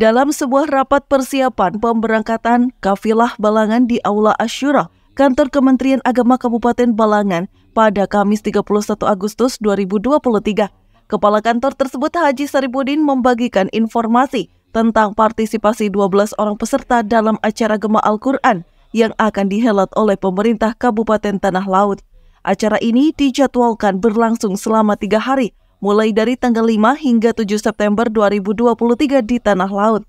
Dalam sebuah rapat persiapan pemberangkatan kafilah balangan di Aula Asyura, kantor Kementerian Agama Kabupaten Balangan pada Kamis 31 Agustus 2023, Kepala kantor tersebut Haji Saripudin membagikan informasi tentang partisipasi 12 orang peserta dalam acara Gema Al-Quran yang akan dihelat oleh pemerintah Kabupaten Tanah Laut. Acara ini dijadwalkan berlangsung selama tiga hari mulai dari tanggal 5 hingga 7 September 2023 di Tanah Laut.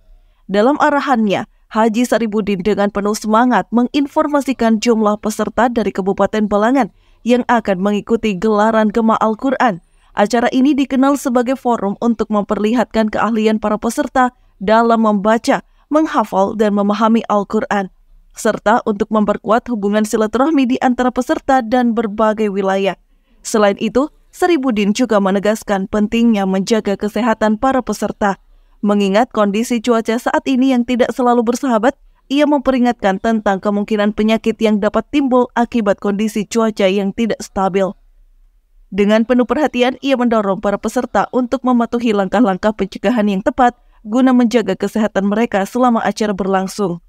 Dalam arahannya, Haji Saribudin dengan penuh semangat menginformasikan jumlah peserta dari Kabupaten Balangan yang akan mengikuti gelaran Gema Al-Quran. Acara ini dikenal sebagai forum untuk memperlihatkan keahlian para peserta dalam membaca, menghafal, dan memahami Al-Quran, serta untuk memperkuat hubungan silaturahmi di antara peserta dan berbagai wilayah. Selain itu, Seribudin juga menegaskan pentingnya menjaga kesehatan para peserta. Mengingat kondisi cuaca saat ini yang tidak selalu bersahabat, ia memperingatkan tentang kemungkinan penyakit yang dapat timbul akibat kondisi cuaca yang tidak stabil. Dengan penuh perhatian, ia mendorong para peserta untuk mematuhi langkah-langkah pencegahan yang tepat guna menjaga kesehatan mereka selama acara berlangsung.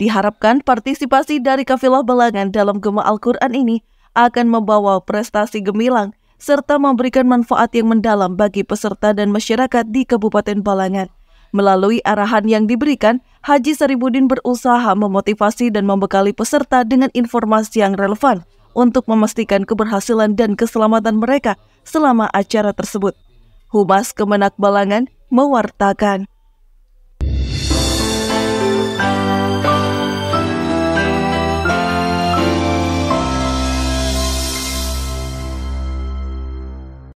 Diharapkan partisipasi dari kafilah Belangan dalam Gema Al-Quran ini akan membawa prestasi gemilang serta memberikan manfaat yang mendalam bagi peserta dan masyarakat di Kabupaten Balangan. Melalui arahan yang diberikan, Haji Saribudin berusaha memotivasi dan membekali peserta dengan informasi yang relevan untuk memastikan keberhasilan dan keselamatan mereka selama acara tersebut. Humas Kemenak Balangan mewartakan.